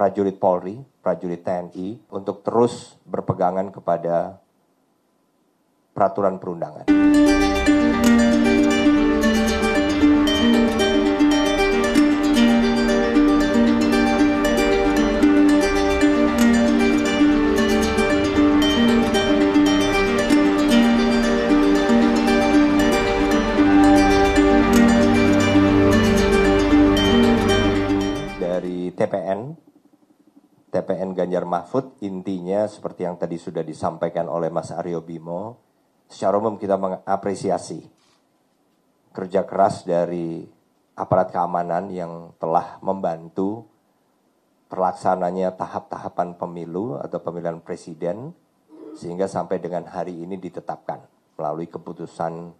prajurit Polri, prajurit TNI untuk terus berpegangan kepada peraturan perundangan. dengan Ganjar Mahfud intinya seperti yang tadi sudah disampaikan oleh Mas Aryo Bimo, secara umum kita mengapresiasi kerja keras dari aparat keamanan yang telah membantu terlaksananya tahap-tahapan pemilu atau pemilihan presiden sehingga sampai dengan hari ini ditetapkan melalui keputusan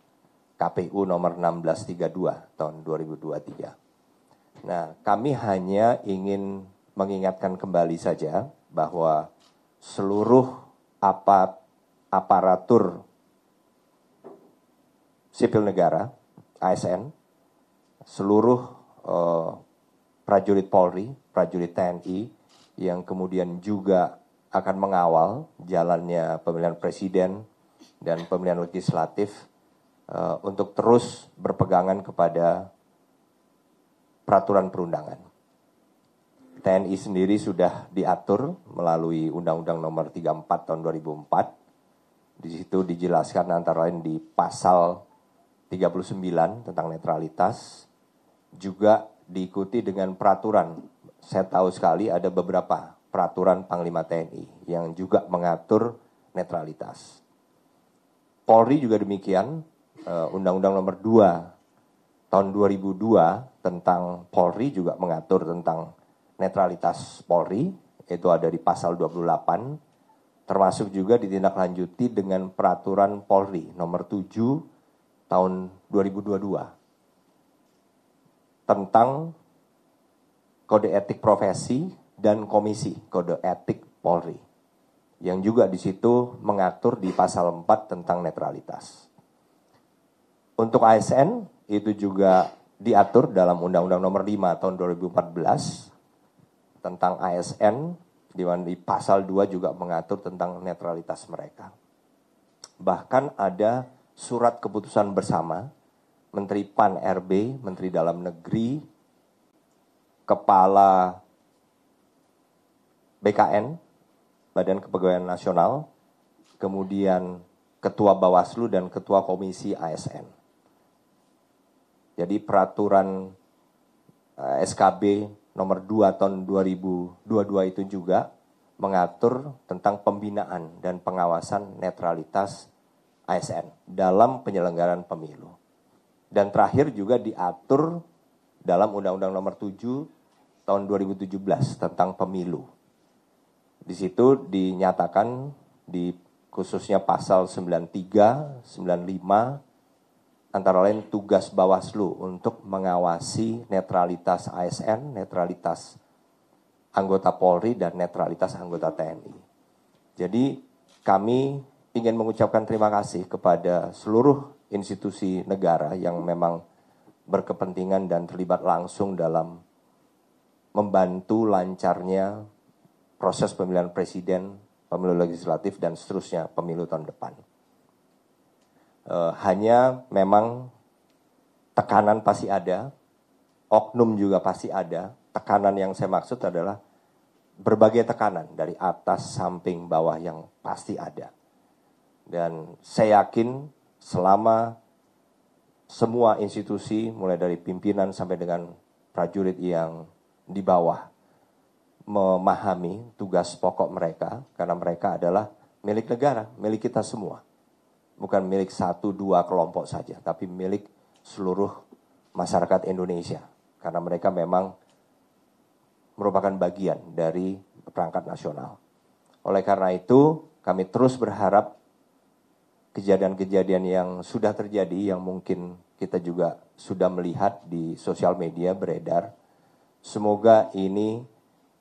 KPU nomor 1632 tahun 2023. Nah, kami hanya ingin mengingatkan kembali saja bahwa seluruh apa aparatur sipil negara ASN seluruh eh, prajurit Polri, prajurit TNI yang kemudian juga akan mengawal jalannya pemilihan presiden dan pemilihan legislatif eh, untuk terus berpegangan kepada peraturan perundangan. TNI sendiri sudah diatur melalui Undang-Undang Nomor 34 Tahun 2004. Di situ dijelaskan antara lain di pasal 39 tentang netralitas juga diikuti dengan peraturan. Saya tahu sekali ada beberapa peraturan Panglima TNI yang juga mengatur netralitas. Polri juga demikian, eh, Undang-Undang Nomor 2 Tahun 2002 tentang Polri juga mengatur tentang netralitas Polri, itu ada di pasal 28, termasuk juga ditindaklanjuti dengan peraturan Polri nomor 7 tahun 2022 tentang kode etik profesi dan komisi kode etik Polri yang juga di situ mengatur di pasal 4 tentang netralitas. Untuk ASN itu juga diatur dalam Undang-Undang Nomor 5 tahun 2014 tentang ASN, di mana di pasal 2 juga mengatur tentang netralitas mereka. Bahkan ada surat keputusan bersama Menteri PAN RB, Menteri Dalam Negeri, Kepala BKN, Badan Kepegawaian Nasional, kemudian Ketua Bawaslu dan Ketua Komisi ASN. Jadi peraturan eh, SKB nomor 2 tahun 2022 itu juga mengatur tentang pembinaan dan pengawasan netralitas ASN dalam penyelenggaraan pemilu. Dan terakhir juga diatur dalam Undang-Undang Nomor 7 tahun 2017 tentang pemilu. Di situ dinyatakan di khususnya pasal 93, 95, antara lain tugas Bawaslu untuk mengawasi netralitas ASN, netralitas anggota Polri dan netralitas anggota TNI. Jadi kami ingin mengucapkan terima kasih kepada seluruh institusi negara yang memang berkepentingan dan terlibat langsung dalam membantu lancarnya proses pemilihan presiden, pemilu legislatif dan seterusnya pemilu tahun depan uh, hanya memang tekanan pasti ada, oknum juga pasti ada. Tekanan yang saya maksud adalah berbagai tekanan dari atas, samping, bawah yang pasti ada. Dan saya yakin selama semua institusi mulai dari pimpinan sampai dengan prajurit yang di bawah memahami tugas pokok mereka karena mereka adalah milik negara, milik kita semua bukan milik satu dua kelompok saja, tapi milik seluruh masyarakat Indonesia. Karena mereka memang merupakan bagian dari perangkat nasional. Oleh karena itu, kami terus berharap kejadian-kejadian yang sudah terjadi, yang mungkin kita juga sudah melihat di sosial media beredar, semoga ini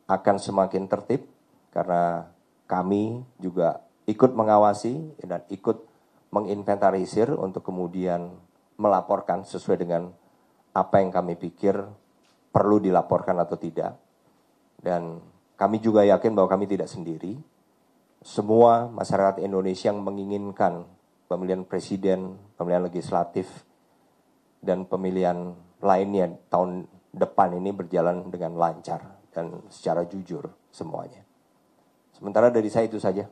akan semakin tertib karena kami juga ikut mengawasi dan ikut menginventarisir untuk kemudian melaporkan sesuai dengan apa yang kami pikir perlu dilaporkan atau tidak. Dan kami juga yakin bahwa kami tidak sendiri. Semua masyarakat Indonesia yang menginginkan pemilihan presiden, pemilihan legislatif, dan pemilihan lainnya tahun depan ini berjalan dengan lancar dan secara jujur semuanya. Sementara dari saya itu saja.